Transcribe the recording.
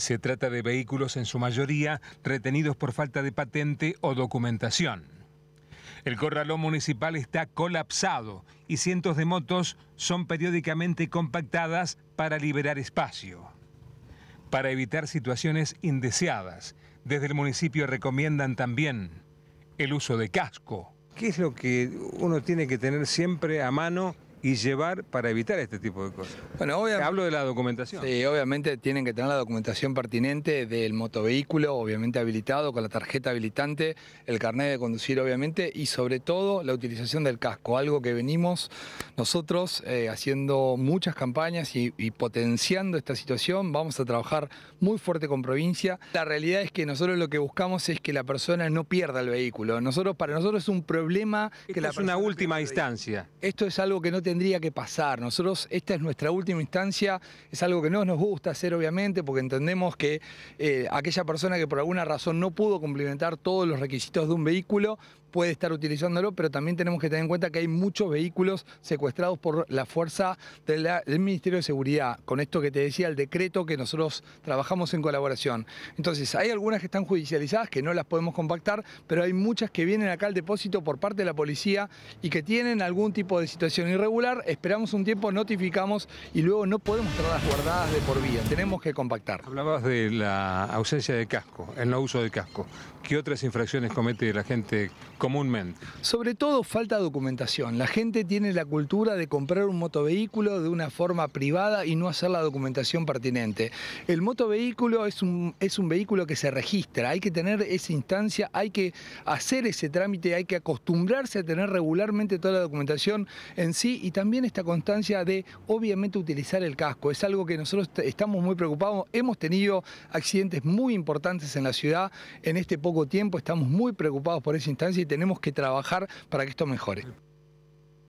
Se trata de vehículos en su mayoría retenidos por falta de patente o documentación. El corralón municipal está colapsado y cientos de motos son periódicamente compactadas para liberar espacio. Para evitar situaciones indeseadas, desde el municipio recomiendan también el uso de casco. ¿Qué es lo que uno tiene que tener siempre a mano y llevar para evitar este tipo de cosas. Bueno, Hablo de la documentación. Sí, obviamente tienen que tener la documentación pertinente del motovehículo, obviamente habilitado, con la tarjeta habilitante, el carnet de conducir, obviamente, y sobre todo la utilización del casco, algo que venimos nosotros eh, haciendo muchas campañas y, potenciando esta situación. Vamos a trabajar muy fuerte con provincia. La realidad es que nosotros lo que buscamos es que la persona no pierda el vehículo. Nosotros, para nosotros es un problema que es una última instancia. Esto es algo que no tiene tendría que pasar? Nosotros, esta es nuestra última instancia, es algo que no nos gusta hacer obviamente porque entendemos que eh, aquella persona que por alguna razón no pudo cumplimentar todos los requisitos de un vehículo puede estar utilizándolo, pero también tenemos que tener en cuenta que hay muchos vehículos secuestrados por la fuerza del Ministerio de Seguridad, con esto que te decía, el decreto que nosotros trabajamos en colaboración. Entonces, hay algunas que están judicializadas, que no las podemos compactar, pero hay muchas que vienen acá al depósito por parte de la policía y que tienen algún tipo de situación irregular esperamos un tiempo, notificamos y luego no podemos las guardadas de por vida, tenemos que compactar. Hablabas de la ausencia de casco, el no uso de casco. ¿Qué otras infracciones comete la gente comúnmente? Sobre todo falta documentación. La gente tiene la cultura de comprar un motovehículo de una forma privada y no hacer la documentación pertinente. El motovehículo es un, es un vehículo que se registra, hay que tener esa instancia, hay que hacer ese trámite, hay que acostumbrarse a tener regularmente toda la documentación en sí y también esta constancia de obviamente utilizar el casco. Es algo que nosotros estamos muy preocupados. Hemos tenido accidentes muy importantes en la ciudad en este poco tiempo. Estamos muy preocupados por esa instancia y tenemos que trabajar para que esto mejore.